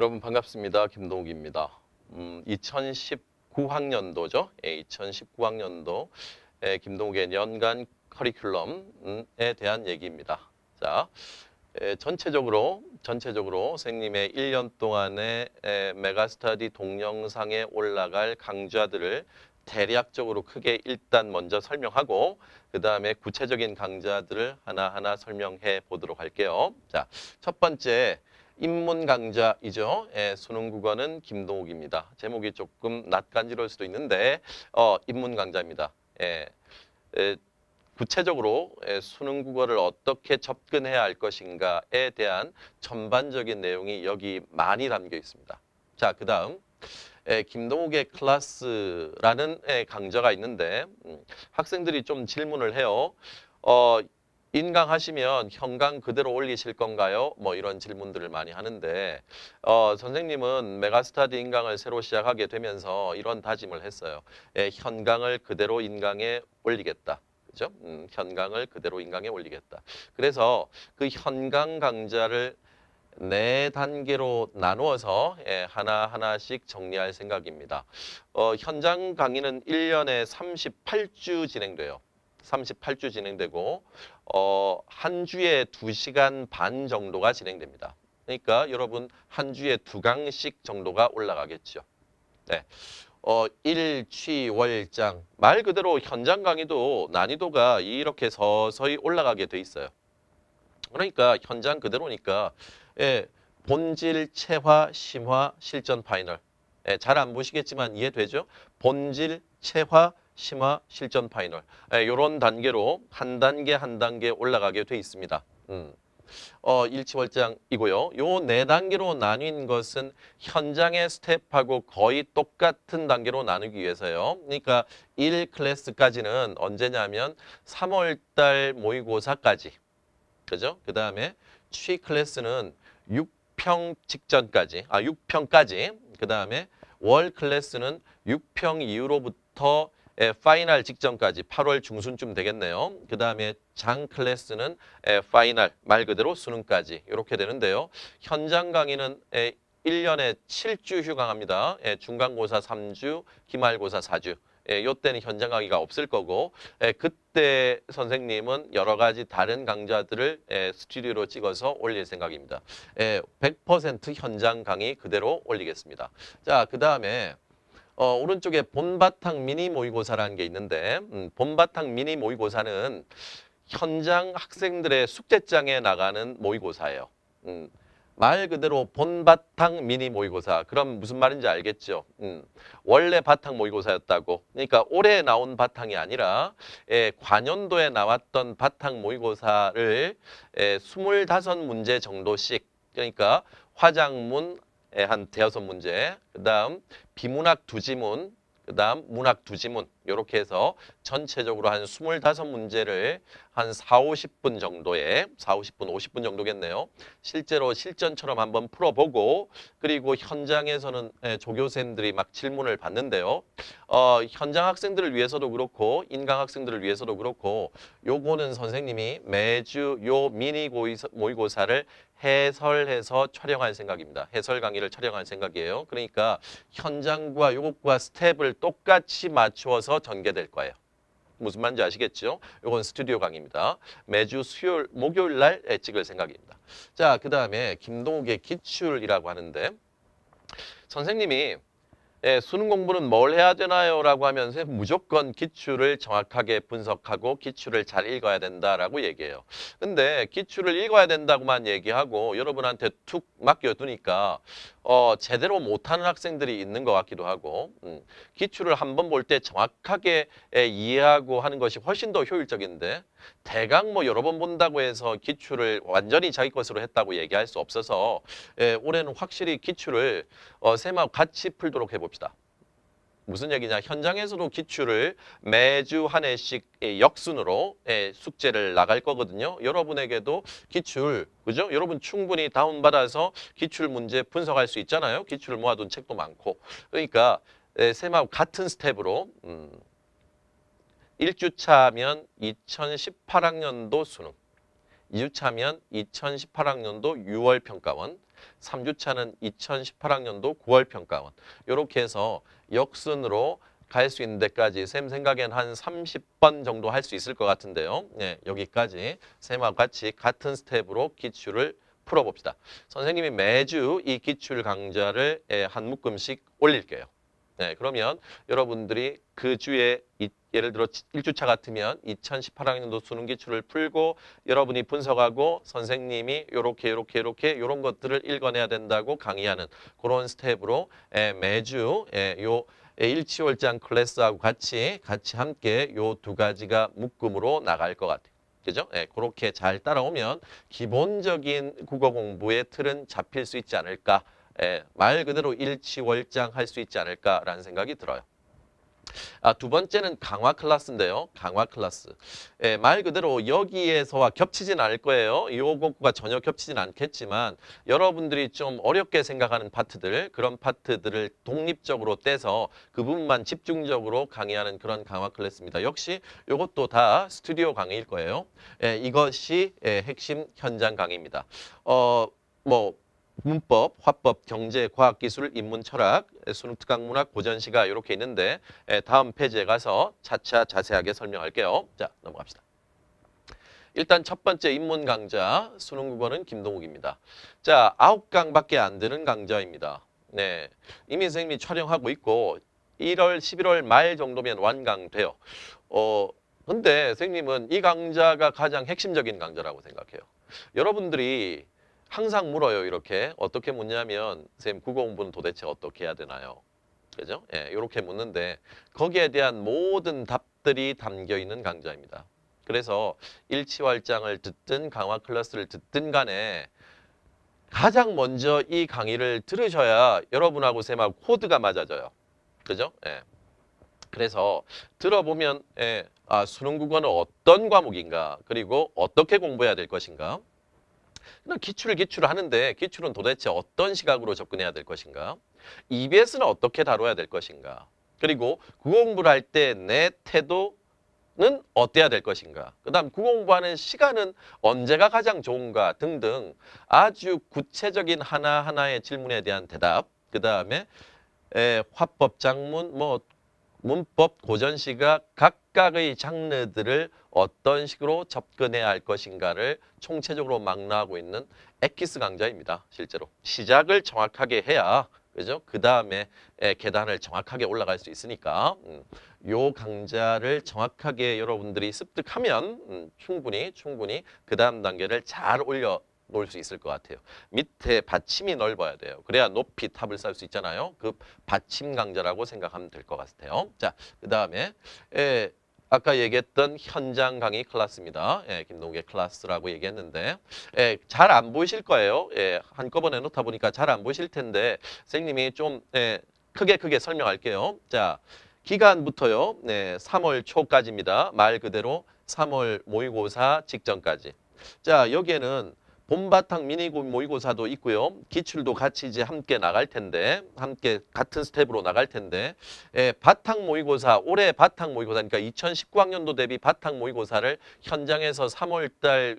여러분 반갑습니다. 김동욱입니다. 음, 2019학년도죠. 예, 2019학년도에 김동욱의 연간 커리큘럼에 대한 얘기입니다. 자, 예, 전체적으로 전체적으로 선생님의 1년 동안의 예, 메가스터디 동영상에 올라갈 강좌들을 대략적으로 크게 일단 먼저 설명하고 그 다음에 구체적인 강좌들을 하나하나 설명해 보도록 할게요. 자, 첫 번째 인문 강좌이죠. 예, 수능 국어는 김동욱입니다. 제목이 조금 낯간지러울 수도 있는데 어, 인문 강좌입니다. 예, 예, 구체적으로 예, 수능 국어를 어떻게 접근해야 할 것인가에 대한 전반적인 내용이 여기 많이 담겨 있습니다. 자, 그 다음 예, 김동욱의 클래스라는 예, 강좌가 있는데 음, 학생들이 좀 질문을 해요. 어, 인강하시면 현강 그대로 올리실 건가요? 뭐 이런 질문들을 많이 하는데 어, 선생님은 메가스타디 인강을 새로 시작하게 되면서 이런 다짐을 했어요. 예, 현강을 그대로 인강에 올리겠다. 그죠? 음, 현강을 그대로 인강에 올리겠다. 그래서 그 현강 강좌를 네 단계로 나누어서 예, 하나하나씩 정리할 생각입니다. 어, 현장 강의는 일년에 삼십팔 주 진행돼요. 삼십팔 주 진행되고 어, 한 주에 두시간반 정도가 진행됩니다. 그러니까 여러분 한 주에 두 강씩 정도가 올라가겠죠. 네. 어, 일, 취, 월, 장. 말 그대로 현장 강의도 난이도가 이렇게 서서히 올라가게 돼 있어요. 그러니까 현장 그대로니까 예, 본질, 체화, 심화, 실전 파이널. 예, 잘 안 보시겠지만 이해되죠? 본질, 체화, 심화 실전 파이널 이런 예, 단계로 한 단계 한 단계 올라가게 돼 있습니다. 음. 어, 일치월장이고요. 요 네 단계로 나뉜 것은 현장의 스텝하고 거의 똑같은 단계로 나누기 위해서요. 그러니까 1클래스까지는 언제냐면 3월달 모의고사까지. 그죠? 그 다음에 취 클래스는 6평 직전까지, 아 6평까지. 그 다음에 월 클래스는 6평 이후로부터 에, 파이널 직전까지 8월 중순쯤 되겠네요. 그 다음에 장 클래스는 에, 파이널 말 그대로 수능까지 이렇게 되는데요. 현장 강의는 에, 1년에 7주 휴강합니다. 에, 중간고사 3주, 기말고사 4주. 요때는 현장 강의가 없을 거고 에, 그때 선생님은 여러 가지 다른 강좌들을 에, 스튜디오로 찍어서 올릴 생각입니다. 에, 100% 현장 강의 그대로 올리겠습니다. 자, 그 다음에 어, 오른쪽에 본바탕 미니 모의고사라는 게 있는데 음, 본바탕 미니 모의고사는 현장 학생들의 숙제장에 나가는 모의고사예요. 음, 말 그대로 본바탕 미니 모의고사. 그럼 무슨 말인지 알겠죠? 음, 원래 바탕 모의고사였다고. 그러니까 올해 나온 바탕이 아니라 예, 관연도에 나왔던 바탕 모의고사를 예, 25문제 정도씩 그러니까 화장문, 예, 한 대여섯 문제, 그 다음 비문학 두 지문, 그 다음 문학 두 지문 이렇게 해서 전체적으로 한 스물다섯 문제를한 사 오십 분 정도에 사 오십 분 오십 분 정도겠네요. 실제로 실전처럼 한번 풀어보고 그리고 현장에서는 예, 조교생들이 막 질문을 받는데요. 어, 현장 학생들을 위해서도 그렇고 인강 학생들을 위해서도 그렇고 요거는 선생님이 매주 요 미니 모의고사를 해설해서 촬영할 생각입니다. 해설 강의를 촬영할 생각이에요. 그러니까 현장과 요것과 스텝을 똑같이 맞추어서 전개될 거예요. 무슨 말인지 아시겠죠? 이건 스튜디오 강의입니다. 매주 수요일, 목요일 날 찍을 생각입니다. 자, 그 다음에 김동욱의 기출이라고 하는데 선생님이 예, 수능 공부는 뭘 해야 되나요? 라고 하면서 무조건 기출을 정확하게 분석하고 기출을 잘 읽어야 된다라고 얘기해요. 근데 기출을 읽어야 된다고만 얘기하고 여러분한테 툭 맡겨두니까 어, 제대로 못하는 학생들이 있는 것 같기도 하고 음, 기출을 한 번 볼 때 정확하게 에, 이해하고 하는 것이 훨씬 더 효율적인데 대강 뭐 여러 번 본다고 해서 기출을 완전히 자기 것으로 했다고 얘기할 수 없어서 에, 올해는 확실히 기출을 어, 쌤하고 같이 풀도록 해봅시다. 무슨 얘기냐 현장에서도 기출을 매주 한 해씩 예, 역순으로 예, 숙제를 나갈 거거든요. 여러분에게도 기출 그죠? 여러분 충분히 다운받아서 기출 문제 분석할 수 있잖아요. 기출 을 모아둔 책도 많고 그러니까 쌤하고 예, 같은 스텝으로 음, 1주차면 2018학년도 수능 2주차면 2018학년도 6월 평가원 3주차는 2018학년도 9월 평가원 이렇게 해서 역순으로 갈 수 있는 데까지 쌤 생각엔 한 30번 정도 할 수 있을 것 같은데요. 네, 여기까지 쌤하 같이 같은 스텝으로 기출을 풀어봅시다. 선생님이 매주 이 기출 강좌를 한 묶음씩 올릴게요. 네, 그러면 여러분들이 그 주에 이, 예를 들어 1주차 같으면 2018학년도 수능 기출을 풀고 여러분이 분석하고 선생님이 요렇게요렇게요렇게요런 것들을 읽어내야 된다고 강의하는 그런 스텝으로 에, 예, 매주 에, 예, 요 예, 일치월장 클래스하고 같이 같이 함께 요 두 가지가 묶음으로 나갈 것 같아요. 그죠? 예, 그렇게 잘 따라오면 기본적인 국어 공부의 틀은 잡힐 수 있지 않을까 예, 말 그대로 일치월장할 수 있지 않을까라는 생각이 들어요. 아, 두 번째는 강화 클래스인데요. 강화 클래스. 예, 말 그대로 여기에서와 겹치진 않을 거예요. 이 곡과 전혀 겹치진 않겠지만 여러분들이 좀 어렵게 생각하는 파트들, 그런 파트들을 독립적으로 떼서 그 부분만 집중적으로 강의하는 그런 강화 클래스입니다. 역시 이것도다 스튜디오 강의일 거예요. 예, 이것이 예, 핵심 현장 강의입니다. 어, 뭐 문법, 화법, 경제, 과학, 기술, 인문, 철학, 수능 특강 문학, 고전시가 이렇게 있는데 다음 페이지에 가서 차차 자세하게 설명할게요. 자, 넘어갑시다. 일단 첫 번째 인문 강좌 수능 국어는 김동욱입니다. 자, 아홉 강밖에안 되는 강좌입니다. 네, 이미 선생님이 촬영하고 있고 1월, 11월 말 정도면 완강돼요. 어, 근데 선생님은 이 강좌가 가장 핵심적인 강좌라고 생각해요. 여러분들이 항상 물어요 이렇게 어떻게 묻냐면 선생님 국어 공부는 도대체 어떻게 해야 되나요? 그죠? 예, 이렇게 묻는데 거기에 대한 모든 답들이 담겨 있는 강좌입니다. 그래서 일치월장을 듣든 강화 클래스를 듣든 간에 가장 먼저 이 강의를 들으셔야 여러분하고 쌤하고 코드가 맞아져요. 그죠? 예. 그래서 들어보면 예, 아, 수능 국어는 어떤 과목인가 그리고 어떻게 공부해야 될 것인가 그냥 기출을 기출을 하는데 기출은 도대체 어떤 시각으로 접근해야 될 것인가? EBS는 어떻게 다뤄야 될 것인가? 그리고 그 공부를 할 때 내 태도는 어때야 될 것인가? 그 다음 그 공부하는 시간은 언제가 가장 좋은가? 등등 아주 구체적인 하나하나의 질문에 대한 대답 그 다음에 화법, 장문, 뭐 문법, 고전시가 각각의 장르들을 어떤 식으로 접근해야 할 것인가를 총체적으로 망라하고 있는 에기스 강좌입니다. 실제로 시작을 정확하게 해야 그죠? 그 다음에 예, 계단을 정확하게 올라갈 수 있으니까 음, 강좌를 정확하게 여러분들이 습득하면 음, 충분히 충분히 그 다음 단계를 잘 올려 놓을 수 있을 것 같아요. 밑에 받침이 넓어야 돼요. 그래야 높이 탑을 쌓을 수 있잖아요. 그 받침 강좌라고 생각하면 될 것 같아요. 자, 그 다음에 예, 아까 얘기했던 현장 강의 클래스입니다. 예, 김동욱의 클래스라고 얘기했는데 예, 잘안 보이실 거예요. 예, 한꺼번에 놓다 보니까 잘 안 보이실 텐데 선생님이 좀 예, 크게 크게 설명할게요. 자, 기간부터요. 네, 3월 초까지입니다. 말 그대로 3월 모의고사 직전까지. 자, 여기에는 봄바탕 미니 모의고사도 있고요. 기출도 같이 이제 함께 나갈 텐데 함께 같은 스텝으로 나갈 텐데 예, 바탕 모의고사 올해 바탕 모의고사니까 그러니까 2019학년도 대비 바탕 모의고사를 현장에서 3월달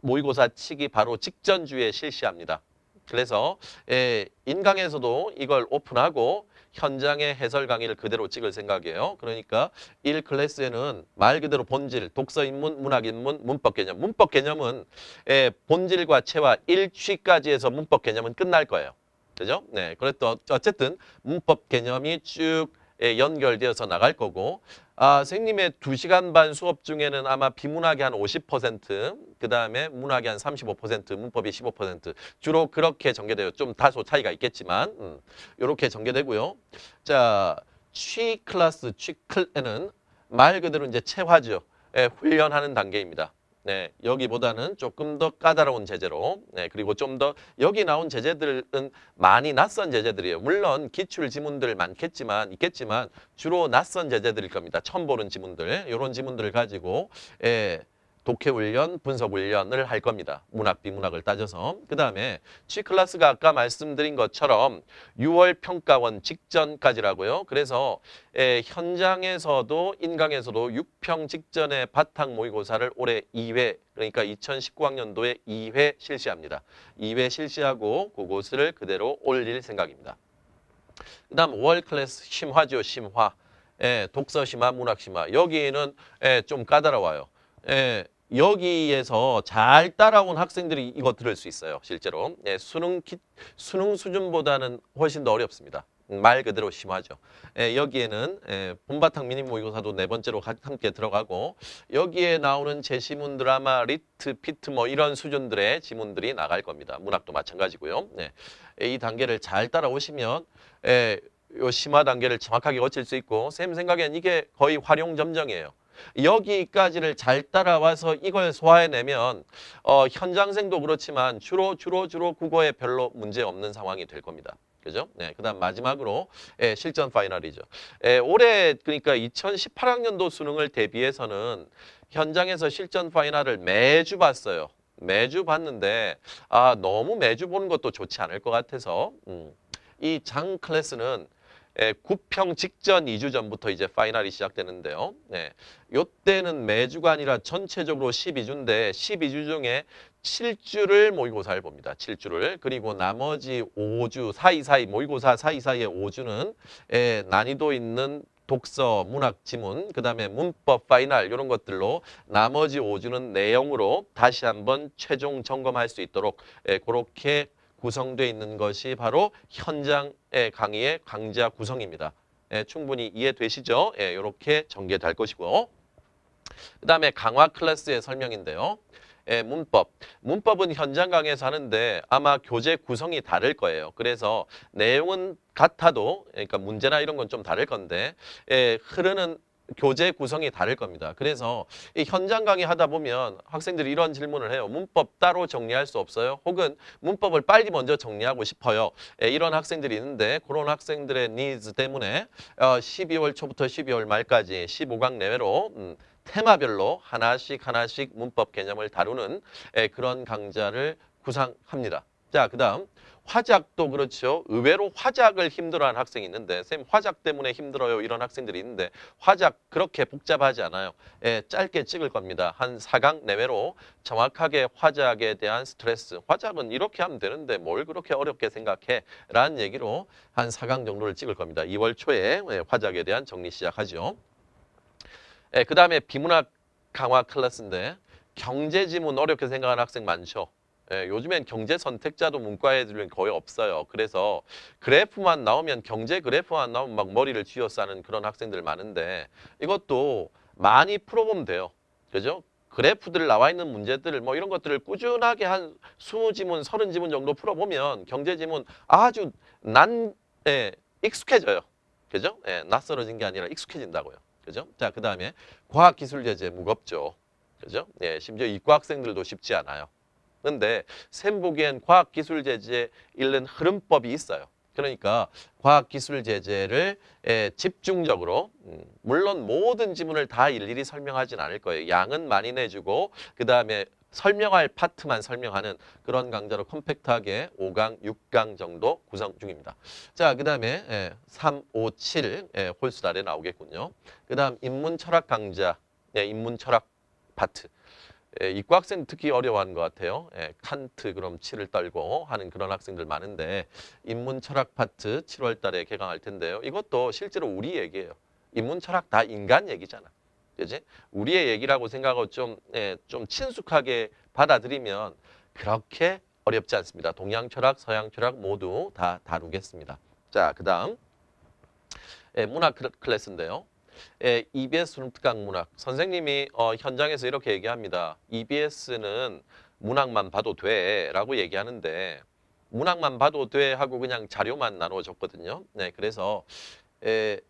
모의고사 치기 바로 직전 주에 실시합니다. 그래서 에, 예, 인강에서도 이걸 오픈하고 현장의 해설 강의를 그대로 찍을 생각이에요. 그러니까 1클래스에는 말 그대로 본질, 독서 인문, 문학 인문, 문법 개념. 문법 개념은 예, 본질과 체와 일취까지 해서 문법 개념은 끝날 거예요. 그죠? 네. 그랬던 어쨌든 문법 개념이 쭉 예, 연결되어서 나갈 거고 아, 선생님의 2시간반 수업 중에는 아마 비문학이 한 50%, 퍼센트, 그 다음에 문학이 한 35%, 퍼센트, 문법이 15%. 퍼센트 주로 그렇게 전개돼요. 좀 다소 차이가 있겠지만 음, 요렇게 전개되고요. 자, 취클라스 취클에는 말 그대로 이제 체화죠. 예, 훈련하는 단계입니다. 네, 여기보다는 조금 더 까다로운 제재로 네, 그리고 좀 더 여기 나온 제재들은 많이 낯선 제재들이에요. 물론 기출 지문들 많겠지만 있겠지만 주로 낯선 제재들일 겁니다. 처음 보는 지문들 이런 지문들을 가지고 예, 독해훈련, 분석훈련을 할 겁니다. 문학, 비문학을 따져서. 그 다음에 취클래스가 아까 말씀드린 것처럼 6월 평가원 직전까지라고요. 그래서 에, 현장에서도 인강에서도 6평 직전에 바탕 모의고사를 올해 2회 그러니까 2019학년도에 2회 실시합니다. 2회 실시하고 그곳을 그대로 올릴 생각입니다. 그 다음 5월 클래스 심화죠. 심화. 에, 독서심화, 문학심화. 여기는 에, 좀 까다로워요. 예, 여기에서 잘 따라온 학생들이 이거 들을 수 있어요. 실제로 예, 수능 기, 수능 수준보다는 훨씬 더 어렵습니다. 음, 말 그대로 심하죠. 예, 여기에는 예, 본바탕 미니모의고사도 네 번째로 함께 들어가고 여기에 나오는 제시문 드라마, 리트, 피트 뭐 이런 수준들의 지문들이 나갈 겁니다. 문학도 마찬가지고요. 예, 이 단계를 잘 따라오시면 예, 요 심화 단계를 정확하게 거칠 수 있고 쌤 생각엔 이게 거의 활용 점정이에요. 여기까지를 잘 따라와서 이걸 소화해내면 어, 현장생도 그렇지만 주로 주로 주로 국어에 별로 문제 없는 상황이 될 겁니다. 그죠? 네, 그다음 마지막으로 예, 실전 파이널이죠. 예, 올해 그러니까 2018학년도 수능을 대비해서는 현장에서 실전 파이널을 매주 봤어요. 매주 봤는데 아 너무 매주 보는 것도 좋지 않을 것 같아서 음. 이 장 클래스는 예, 구평 직전 2주 전부터 이제 파이널이 시작되는데요. 네, 요때는 매주가 아니라 전체적으로 12주인데 12주 중에 7주를 모의고사를 봅니다. 7주를. 그리고 나머지 5주 사이사이 모의고사 사이사이의 5주는 예, 난이도 있는 독서, 문학, 지문, 그 다음에 문법, 파이널 이런 것들로 나머지 5주는 내용으로 다시 한번 최종 점검할 수 있도록 예, 그렇게 구성되어 있는 것이 바로 현장의 강의의 강좌 구성입니다. 예, 충분히 이해되시죠? 예, 이렇게 전개될 것이고그 다음에 강화 클래스의 설명인데요. 예, 문법. 문법은 현장 강의에서 하는데 아마 교재 구성이 다를 거예요. 그래서 내용은 같아도 그러니까 문제나 이런 건 좀 다를 건데 예, 흐르는 교재 구성이 다를 겁니다. 그래서 이 현장 강의하다 보면 학생들이 이런 질문을 해요. 문법 따로 정리할 수 없어요. 혹은 문법을 빨리 먼저 정리하고 싶어요. 예, 이런 학생들이 있는데 그런 학생들의 니즈 때문에 어, 12월 초부터 12월 말까지 15강 내외로 음, 테마별로 하나씩 하나씩 문법 개념을 다루는 예, 그런 강좌를 구상합니다. 자, 그 다음 화작도 그렇죠. 의외로 화작을 힘들어하는 학생이 있는데 선생님 화작 때문에 힘들어요 이런 학생들이 있는데 화작 그렇게 복잡하지 않아요. 예, 짧게 찍을 겁니다. 한 4강 내외로 정확하게 화작에 대한 스트레스 화작은 이렇게 하면 되는데 뭘 그렇게 어렵게 생각해 라는 얘기로 한 4강 정도를 찍을 겁니다. 2월 초에 예, 화작에 대한 정리 시작하죠. 예, 그 다음에 비문학 강화 클래스인데 경제지문 어렵게 생각하는 학생 많죠. 예, 요즘엔 경제 선택자도 문과에 들면 거의 없어요. 그래서 그래프만 나오면 경제 그래프만 나오면 막 머리를 쥐어싸는 그런 학생들 많은데 이것도 많이 풀어보면 돼요. 그죠? 그래프들 나와 있는 문제들을 뭐 이런 것들을 꾸준하게 한 스무 지문 서른 지문 정도 풀어보면 경제 지문 아주 난, 예, 익숙해져요. 그죠? 예, 낯설어진 게 아니라 익숙해진다고요. 그죠? 자, 그 다음에 과학기술제재 무겁죠. 그죠? 예, 심지어 이과 학생들도 쉽지 않아요. 근데 샘 보기엔 과학기술 제재에 잃는 흐름법이 있어요. 그러니까 과학기술 제재를 집중적으로 음, 물론 모든 지문을 다 일일이 설명하진 않을 거예요. 양은 많이 내주고 그 다음에 설명할 파트만 설명하는 그런 강좌로 컴팩트하게 5강, 6강 정도 구성 중입니다. 자, 그 다음에 3, 5, 7 예, 홀수달에 나오겠군요. 그 다음 인문철학 강좌, 예, 인문철학 파트. 예, 이과 학생 특히 어려워하는 것 같아요. 예, 칸트 그럼 치를 떨고 하는 그런 학생들 많은데 인문철학 파트 7월 달에 개강할 텐데요. 이것도 실제로 우리 얘기예요. 인문철학 다 인간 얘기잖아. 그지? 우리의 얘기라고 생각하고 좀, 예, 좀 친숙하게 받아들이면 그렇게 어렵지 않습니다. 동양철학, 서양철학 모두 다 다루겠습니다. 자, 그 다음 예, 문학 클래스인데요. 예, EBS 능특강 문학. 선생님이 어, 현장에서 이렇게 얘기합니다. EBS는 문학만 봐도 돼 라고 얘기하는데 문학만 봐도 돼 하고 그냥 자료만 나눠줬거든요. 네, 그래서 에, 예,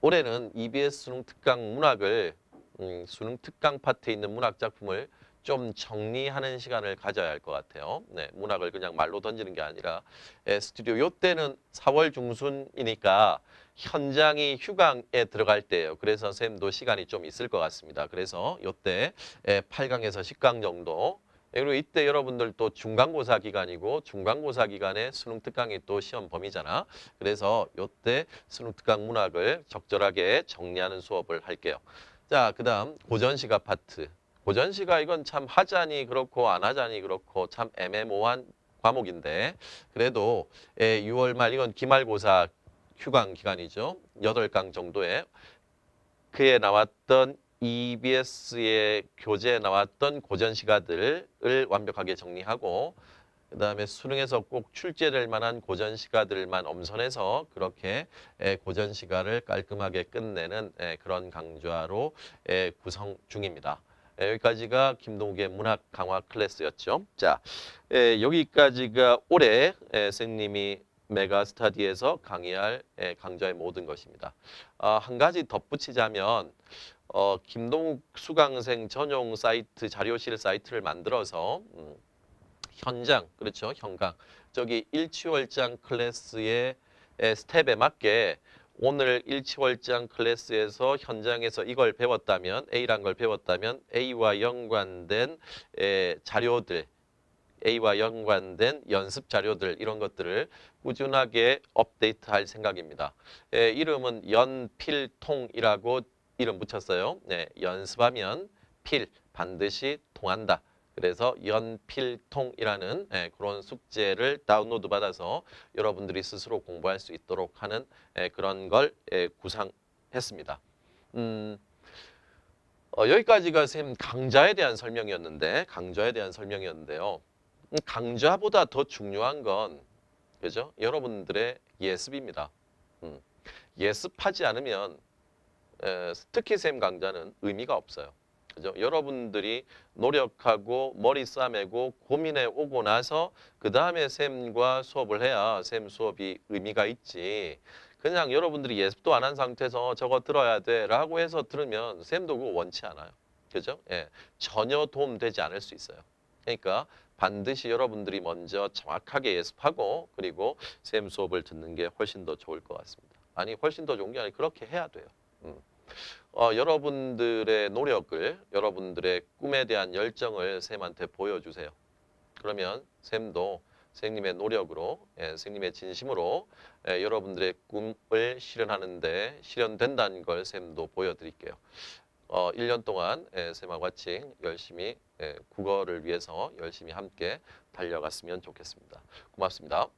올해는 EBS 수능 특강 문학을 음, 수능 특강 파트에 있는 문학 작품을 좀 정리하는 시간을 가져야 할 것 같아요. 네, 문학을 그냥 말로 던지는 게 아니라 에, 예, 스튜디오 요때는 4월 중순이니까 현장이 휴강에 들어갈 때예요. 그래서 선생님도 시간이 좀 있을 것 같습니다. 그래서 이때 8강에서 예, 10강 정도 예, 그리고 이때 여러분들 또 중간고사 기간이고 중간고사 기간에 수능 특강이 또 시험 범위잖아. 그래서 이때 수능 특강 문학을 적절하게 정리하는 수업을 할게요. 자, 그다음 고전시가 파트. 고전시가 이건 참 하자니 그렇고 안 하자니 그렇고 참 애매모호한 과목인데 그래도 6월 예, 말 이건 기말고사 휴강 기간이죠. 8강 정도에 그에 나왔던 EBS의 교재에 나왔던 고전 시가들을 완벽하게 정리하고 그 다음에 수능에서 꼭 출제될 만한 고전 시가들만 엄선해서 그렇게 고전 시가를 깔끔하게 끝내는 그런 강좌로 구성 중입니다. 여기까지가 김동욱의 문학 강화 클래스였죠. 자, 여기까지가 올해 선생님이 메가스타디에서 강의할 예, 강좌의 모든 것입니다. 아, 한 가지 덧붙이자면 어, 김동욱 수강생 전용 사이트 자료실 사이트를 만들어서 음, 현장 그렇죠 현강 저기 일치월장 클래스의 스텝에 맞게 오늘 일치월장 클래스에서 현장에서 이걸 배웠다면 A란 걸 배웠다면 A와 연관된 에, 자료들 A와 연관된 연습 자료들 이런 것들을 꾸준하게 업데이트할 생각입니다. 예, 이름은 연필통이라고 이름 붙였어요. 네, 연습하면 필 반드시 통한다. 그래서 연필통이라는 예, 그런 숙제를 다운로드 받아서 여러분들이 스스로 공부할 수 있도록 하는 예, 그런 걸 예, 구상했습니다. 음, 어, 여기까지가 쌤 강좌에 대한 설명이었는데 강좌에 대한 설명이었는데요. 강좌보다 더 중요한 건 그죠? 여러분들의 예습입니다. 음. 예습하지 않으면 에, 특히 쌤 강좌는 의미가 없어요. 그죠? 여러분들이 노력하고 머리 싸매고 고민해 오고 나서 그 다음에 쌤과 수업을 해야 쌤 수업이 의미가 있지. 그냥 여러분들이 예습도 안 한 상태에서 저거 들어야 돼 라고 해서 들으면 쌤도 그 원치 않아요. 그죠? 예. 전혀 도움되지 않을 수 있어요. 그러니까 반드시 여러분들이 먼저 정확하게 예습하고 그리고 샘 수업을 듣는 게 훨씬 더 좋을 것 같습니다. 아니 훨씬 더 좋은 게 아니라 그렇게 해야 돼요. 음. 어, 여러분들의 노력을 여러분들의 꿈에 대한 열정을 쌤한테 보여주세요. 그러면 쌤도 선생님의 노력으로 예, 선생님의 진심으로 예, 여러분들의 꿈을 실현하는데 실현된다는 걸 쌤도 보여드릴게요. 어, 1년 동안 예, 쌤하고 같이 열심히 예, 국어를 위해서 열심히 함께 달려갔으면 좋겠습니다. 고맙습니다.